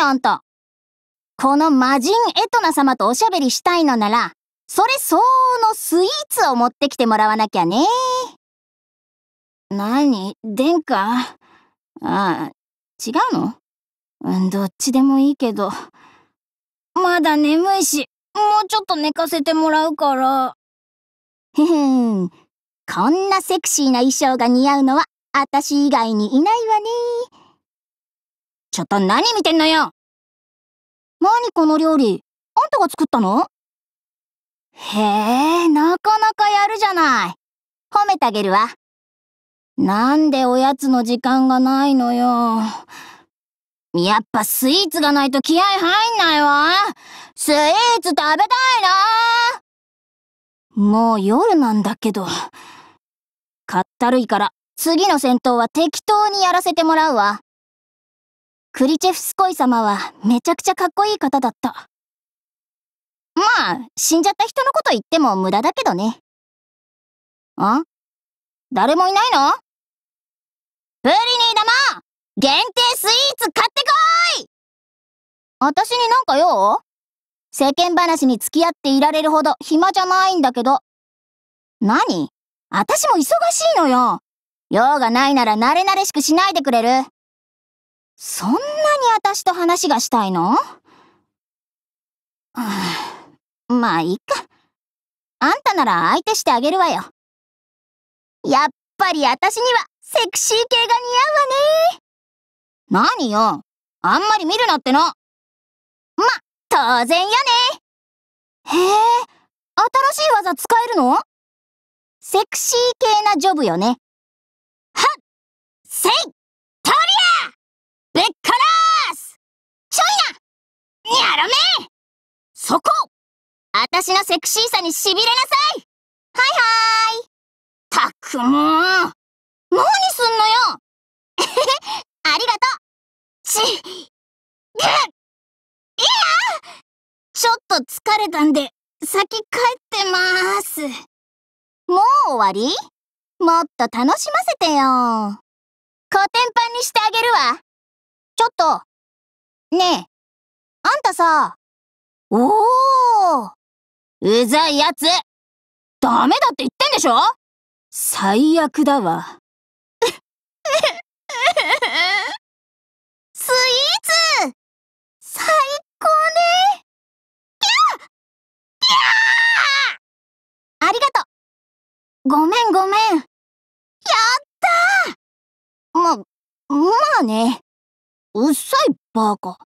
あんた。この魔人エトナ様とおしゃべりしたいのなら、それ相応のスイーツを持ってきてもらわなきゃね。何殿下ああ、違うのうん、どっちでもいいけど。まだ眠いし、もうちょっと寝かせてもらうから。へへん。こんなセクシーな衣装が似合うのは、私以外にいないわね。ちょっと何見てんのよ何この料理あんたが作ったのへえ、なかなかやるじゃない。褒めてあげるわ。なんでおやつの時間がないのよ。やっぱスイーツがないと気合入んないわ。スイーツ食べたいなもう夜なんだけど。かったるいから、次の戦闘は適当にやらせてもらうわ。クリチェフスコイ様はめちゃくちゃかっこいい方だった。まあ、死んじゃった人のこと言っても無駄だけどね。あ誰もいないのプリニーも限定スイーツ買ってこい私になんか用世間話に付き合っていられるほど暇じゃないんだけど。何私も忙しいのよ。用がないなら慣れ慣れしくしないでくれるそんなに私と話がしたいの まあ、いっか。あんたなら相手してあげるわよ。やっぱり私にはセクシー系が似合うわね。何よ。あんまり見るなっての。ま、当然よね。へえ、新しい技使えるのセクシー系なジョブよね。はっせいそこ私のセクシーさに痺れなさいはいはーいたくもう何すんのよ ありがとうち、ぐいやちょっと疲れたんで、先帰ってまーす。もう終わりもっと楽しませてよ。コテンパンにしてあげるわ。ちょっと。ねえ、あんたさ、おおうざいやつダメだって言ってんでしょ最悪だわ。スイーツ最高ねギャーギャーありがとうごめんごめんやったま、まあね。うっさいバーカ。